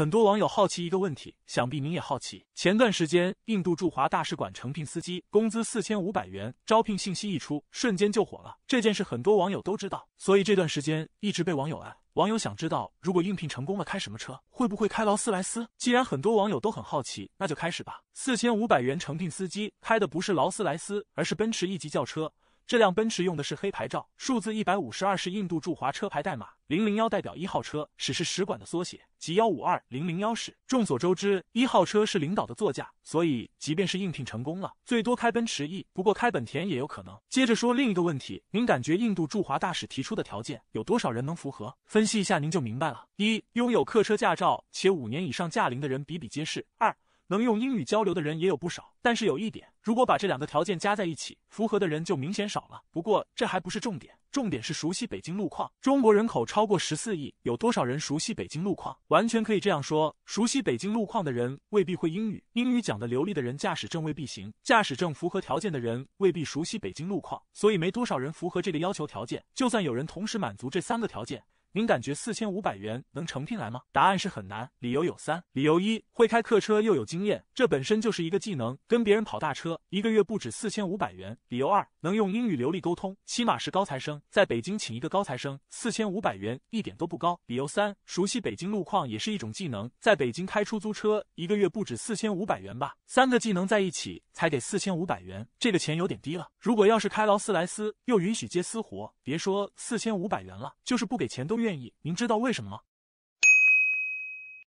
很多网友好奇一个问题，想必您也好奇。前段时间，印度驻华大使馆诚聘司机，工资四千五百元，招聘信息一出，瞬间就火了。这件事很多网友都知道，所以这段时间一直被网友爱。网友想知道，如果应聘成功了，开什么车？会不会开劳斯莱斯？既然很多网友都很好奇，那就开始吧。四千五百元诚聘司机开的不是劳斯莱斯，而是奔驰一级轿车。这辆奔驰用的是黑牌照，数字一百五十二是印度驻华车牌代码，零零幺代表一号车，使是使馆的缩写，即幺五二零零幺使。众所周知，一号车是领导的座驾，所以即便是应聘成功了，最多开奔驰 E，不过开本田也有可能。接着说另一个问题，您感觉印度驻华大使提出的条件有多少人能符合？分析一下，您就明白了。一、拥有客车驾照且五年以上驾龄的人比比皆是。二能用英语交流的人也有不少，但是有一点，如果把这两个条件加在一起，符合的人就明显少了。不过这还不是重点，重点是熟悉北京路况。中国人口超过十四亿，有多少人熟悉北京路况？完全可以这样说：熟悉北京路况的人未必会英语，英语讲的流利的人驾驶证未必行，驾驶证符合条件的人未必熟悉北京路况。所以没多少人符合这个要求条件。就算有人同时满足这三个条件。您感觉四千五百元能成聘来吗？答案是很难。理由有三：理由一，会开客车又有经验，这本身就是一个技能，跟别人跑大车，一个月不止四千五百元；理由二，能用英语流利沟通，起码是高材生，在北京请一个高材生四千五百元一点都不高；理由三，熟悉北京路况也是一种技能，在北京开出租车一个月不止四千五百元吧？三个技能在一起才给四千五百元，这个钱有点低了。如果要是开劳斯莱斯，又允许接私活，别说四千五百元了，就是不给钱都。愿意，您知道为什么吗？